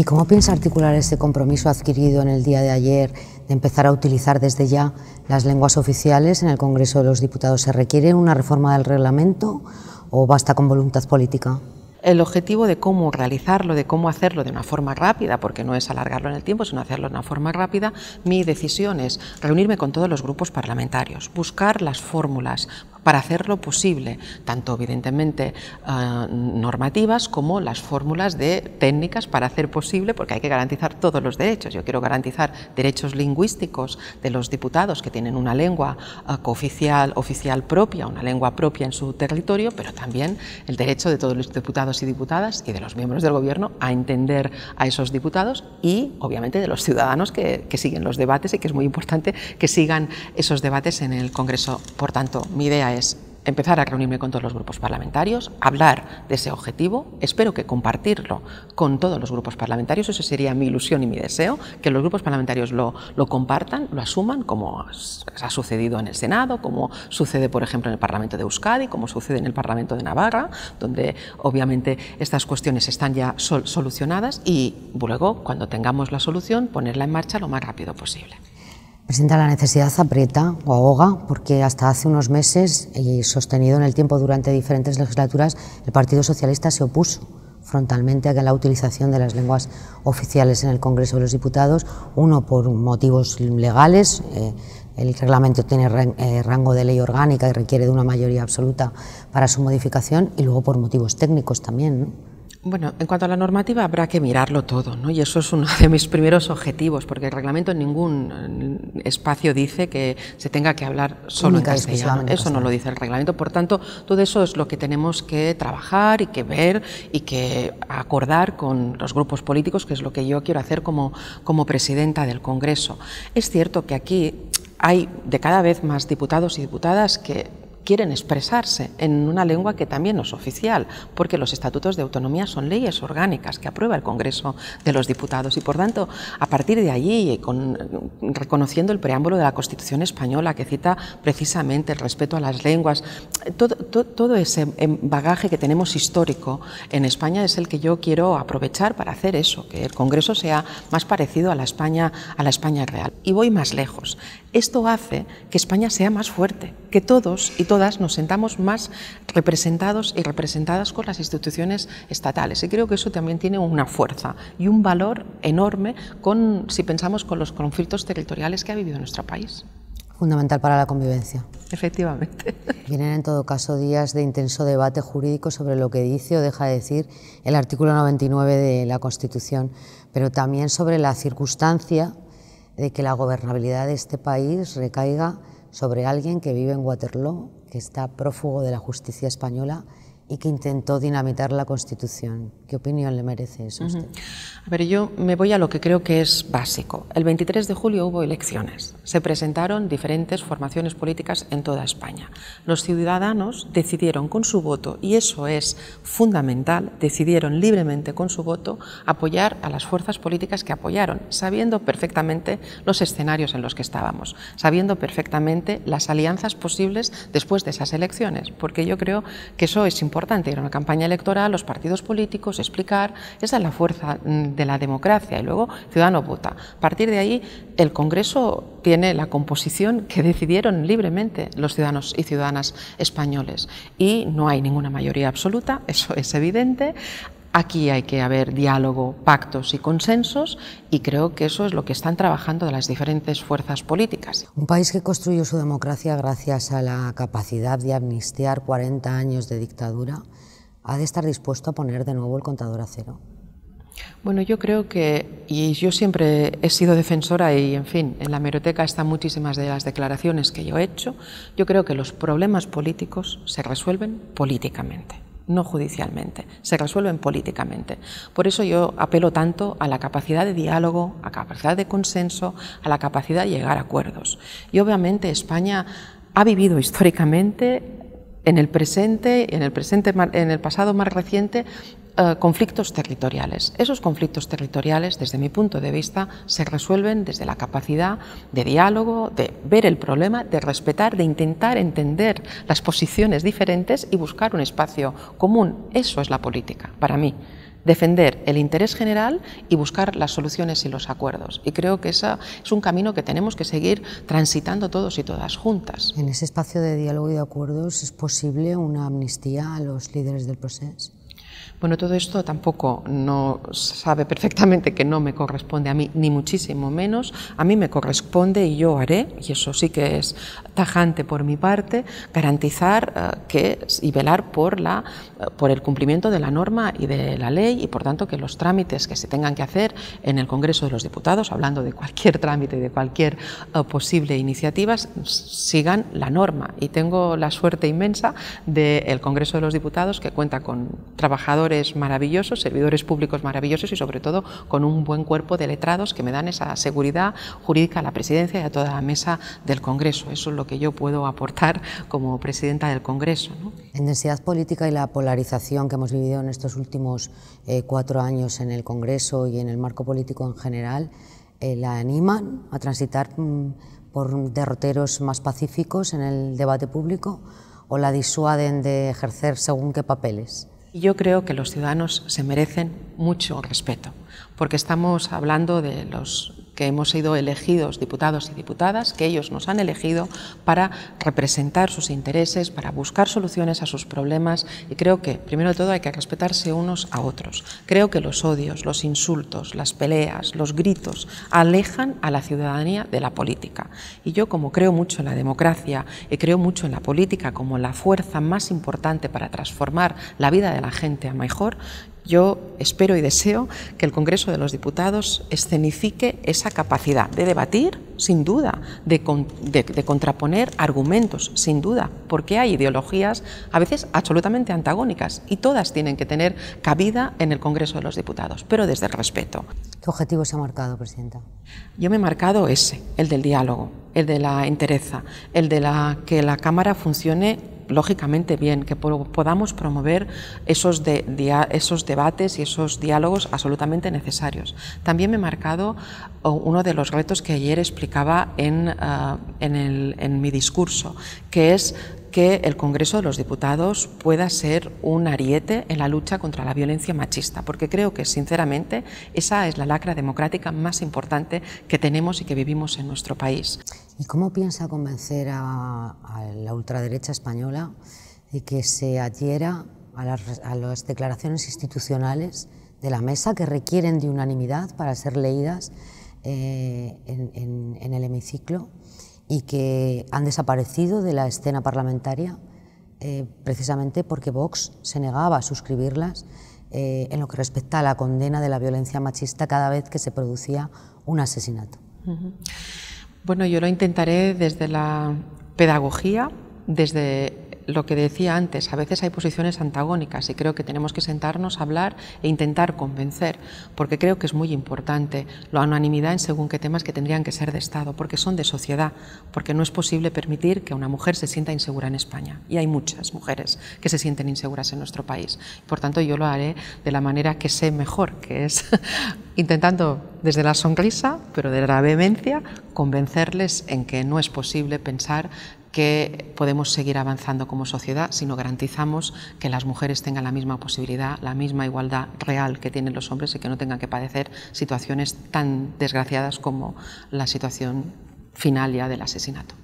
¿Y cómo piensa articular ese compromiso adquirido en el día de ayer de empezar a utilizar desde ya las lenguas oficiales en el Congreso de los Diputados? ¿Se requiere una reforma del reglamento o basta con voluntad política? el objetivo de cómo realizarlo, de cómo hacerlo de una forma rápida, porque no es alargarlo en el tiempo, sino hacerlo de una forma rápida, mi decisión es reunirme con todos los grupos parlamentarios, buscar las fórmulas, para hacerlo posible, tanto evidentemente ah, normativas como las fórmulas de técnicas para hacer posible, porque hay que garantizar todos los derechos. Yo quiero garantizar derechos lingüísticos de los diputados que tienen una lengua ah, cooficial, oficial, propia, una lengua propia en su territorio, pero también el derecho de todos los diputados y diputadas y de los miembros del Gobierno a entender a esos diputados y, obviamente, de los ciudadanos que, que siguen los debates y que es muy importante que sigan esos debates en el Congreso. Por tanto, mi idea es empezar a reunirme con todos los grupos parlamentarios, hablar de ese objetivo, espero que compartirlo con todos los grupos parlamentarios, eso sería mi ilusión y mi deseo, que los grupos parlamentarios lo, compartan, lo asuman, como ha sucedido en el Senado, como sucede, por ejemplo, en el Parlamento de Euskadi, como sucede en el Parlamento de Navarra, donde obviamente estas cuestiones están ya solucionadas y luego, cuando tengamos la solución, ponerla en marcha lo más rápido posible. Presenta la necesidad aprieta o ahoga porque hasta hace unos meses, y eh, sostenido en el tiempo durante diferentes legislaturas, el Partido Socialista se opuso frontalmente a la utilización de las lenguas oficiales en el Congreso de los Diputados, uno por motivos legales, eh, el reglamento tiene eh, rango de ley orgánica y requiere de una mayoría absoluta para su modificación, y luego por motivos técnicos también. Bueno, en cuanto a la normativa habrá que mirarlo todo, ¿no? Y eso es uno de mis primeros objetivos, porque el reglamento en ningún eh, espacio dice que se tenga que hablar solo en castellano. Eso no lo dice el reglamento. Por tanto, todo eso es lo que tenemos que trabajar y que ver y que acordar con los grupos políticos, que es lo que yo quiero hacer como, como presidenta del Congreso. Es cierto que aquí hay de cada vez más diputados y diputadas que quieren expresarse en una lengua que también no es oficial, porque los estatutos de autonomía son leyes orgánicas que aprueba el Congreso de los Diputados y, por tanto, a partir de allí, eh, con, eh, reconociendo el preámbulo de la Constitución española que cita precisamente el respeto a las lenguas, eh, todo, ese bagaje que tenemos histórico en España es el que yo quiero aprovechar para hacer eso, que el Congreso sea más parecido a la España, a la España real. Y voy más lejos. Esto hace que España sea más fuerte, que todos y todas nos sentamos más representados y representadas con las instituciones estatales. Y creo que eso también tiene una fuerza y un valor enorme con, si pensamos con los conflictos territoriales que ha vivido nuestro país. Fundamental para la convivencia. Efectivamente. Vienen en todo caso días de intenso debate jurídico sobre lo que dice o deja de decir el artículo 99 de la Constitución, pero también sobre la circunstancia de que la gobernabilidad de este país recaiga sobre alguien que vive en Waterloo que está prófugo de la justicia española y que intentó dinamitar la Constitución. ¿Qué opinión le merece eso a usted? A yo me voy a lo que creo que es básico. El 23 de julio hubo elecciones. Se presentaron diferentes formaciones políticas en toda España. Los ciudadanos decidieron con su voto, y eso es fundamental, decidieron libremente con su voto apoyar a las fuerzas políticas que apoyaron, sabiendo perfectamente los escenarios en los que estábamos, sabiendo perfectamente las alianzas posibles después de esas elecciones, porque yo creo que eso es importante. Ir a una campaña electoral, los partidos políticos, explicar, esa es la fuerza mm, de la democracia y luego ciudadano vota. A partir de ahí, el Congreso tiene la composición que decidieron libremente los ciudadanos y ciudadanas españoles y no hay ninguna mayoría absoluta, eso es evidente. Aquí hay que haber diálogo, pactos y consensos y creo que eso es lo que están trabajando las diferentes fuerzas políticas. Un país que construyó su democracia gracias a la capacidad de amnistiar 40 años de dictadura ha de estar dispuesto a poner de nuevo el contador a cero. Bueno, yo creo que, y yo siempre he sido defensora y, en fin, en la meroteca están muchísimas de las declaraciones que yo he hecho, yo creo que los problemas políticos se resuelven políticamente no judicialmente, se resuelven políticamente. Por eso yo apelo tanto a la capacidad de diálogo, a la capacidad de consenso, a la capacidad de llegar a acuerdos. Y obviamente España ha vivido históricamente en el presente, en el presente en el pasado más reciente eh, conflictos territoriales. Esos conflictos territoriales, desde mi punto de vista, se resuelven desde la capacidad de diálogo, de ver el problema, de respetar, de intentar entender las posiciones diferentes y buscar un espacio común. Eso es la política, para mí defender el interés general y buscar las soluciones y los acuerdos. Y creo que ese es un camino que tenemos que seguir transitando todos y todas juntas. En ese espacio de diálogo y de acuerdos es posible una amnistía a los líderes del proceso. Bueno, todo esto tampoco no sabe perfectamente que no me corresponde a mí, ni muchísimo menos. A mí me corresponde y yo haré, y eso sí que es tajante por mi parte, garantizar eh, que y velar por la eh, por el cumplimiento de la norma y de la ley y por tanto que los trámites que se tengan que hacer en el Congreso de los Diputados, hablando de cualquier trámite y de cualquier eh, posible iniciativa, sigan la norma. Y tengo la suerte inmensa del Congreso de los Diputados que cuenta con trabajadores servidores maravillosos, servidores públicos maravillosos y sobre todo con un buen cuerpo de letrados que me dan esa seguridad jurídica a la presidencia y a toda la mesa del Congreso. Eso es lo que yo puedo aportar como presidenta del Congreso. ¿no? La intensidad política y la polarización que hemos vivido en estos últimos eh, cuatro años en el Congreso y en el marco político en general, eh, ¿la animan a transitar mm, por derroteros más pacíficos en el debate público o la disuaden de ejercer según qué papeles? Yo creo que los ciudadanos se merecen mucho respeto, porque estamos hablando de los que hemos sido elegidos diputados y diputadas, que ellos nos han elegido para representar sus intereses, para buscar soluciones a sus problemas y creo que, primero de todo, hay que respetarse unos a otros. Creo que los odios, los insultos, las peleas, los gritos alejan a la ciudadanía de la política. Y yo, como creo mucho en la democracia y creo mucho en la política como la fuerza más importante para transformar la vida de la gente a mejor, yo espero y deseo que el Congreso de los Diputados escenifique esa capacidad de debatir, sin duda, de, contraponer argumentos, sin duda, porque hay ideologías a veces absolutamente antagónicas y todas tienen que tener cabida en el Congreso de los Diputados, pero desde el respeto. ¿Qué objetivo se ha marcado, Presidenta? Yo me he marcado ese, el del diálogo, el de la entereza, el de la, que la Cámara funcione lógicamente bien, que podamos promover esos, de, esos debates y esos diálogos absolutamente necesarios. También me he marcado uno de los retos que ayer explicaba en, ah, en mi discurso, que es que el Congreso de los Diputados pueda ser un ariete en la lucha contra la violencia machista, porque creo que, sinceramente, esa es la lacra democrática más importante que tenemos y que vivimos en nuestro país. ¿Y cómo piensa convencer a, la ultraderecha española de que se adhiera a las, declaraciones institucionales de la mesa que requieren de unanimidad para ser leídas eh, en, el hemiciclo y que han desaparecido de la escena parlamentaria eh, precisamente porque Vox se negaba a suscribirlas eh, en lo que respecta a la condena de la violencia machista cada vez que se producía un asesinato. Bueno, yo lo intentaré desde la pedagogía, desde lo que decía antes, a veces hay posiciones antagónicas y creo que tenemos que sentarnos a hablar e intentar convencer, porque creo que es muy importante la unanimidad en según qué temas que tendrían que ser de Estado, porque son de sociedad, porque no es posible permitir que una mujer se sienta insegura en España. Y hay muchas mujeres que se sienten inseguras en nuestro país. Por tanto, yo lo haré de la manera que sé mejor, que es intentando desde la sonrisa, pero de la vehemencia, convencerles en que no es posible pensar que podemos seguir avanzando como sociedad si no garantizamos que las mujeres tengan la misma posibilidad, la misma igualdad real que tienen los hombres y que no tengan que padecer situaciones tan desgraciadas como la situación final ya del asesinato.